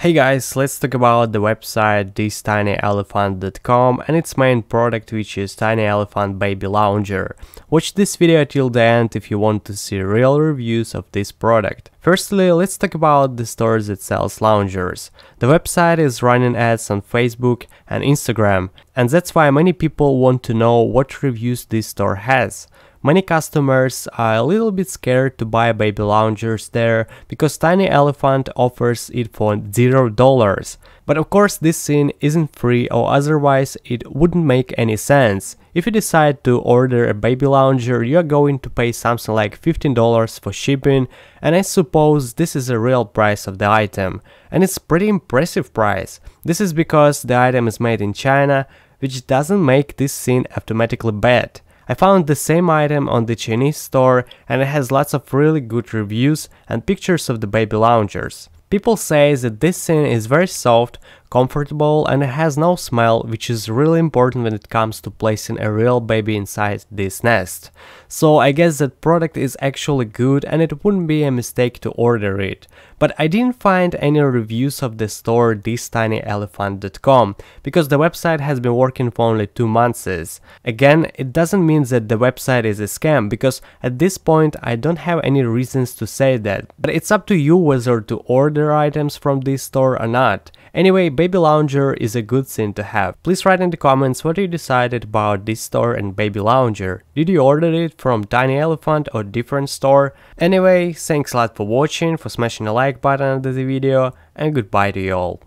Hey guys, let's talk about the website thistinyelephant.com and its main product which is Tiny Elephant Baby Lounger. Watch this video till the end if you want to see real reviews of this product. Firstly, let's talk about the store that sells loungers. The website is running ads on Facebook and Instagram, and that's why many people want to know what reviews this store has. Many customers are a little bit scared to buy baby loungers there because Tiny Elephant offers it for $0. But of course this scene isn't free or otherwise it wouldn't make any sense. If you decide to order a baby lounger you are going to pay something like $15 for shipping and I suppose this is the real price of the item. And it's pretty impressive price. This is because the item is made in China which doesn't make this scene automatically bad. I found the same item on the Chinese store and it has lots of really good reviews and pictures of the baby loungers. People say that this scene is very soft comfortable and it has no smell which is really important when it comes to placing a real baby inside this nest. So I guess that product is actually good and it wouldn't be a mistake to order it. But I didn't find any reviews of the store thistinyelephant.com because the website has been working for only 2 months. Again, it doesn't mean that the website is a scam because at this point I don't have any reasons to say that. But it's up to you whether to order items from this store or not. Anyway, Baby Lounger is a good thing to have. Please write in the comments what you decided about this store and Baby Lounger. Did you order it from Tiny Elephant or different store? Anyway, thanks a lot for watching, for smashing the like button under the video and goodbye to you all.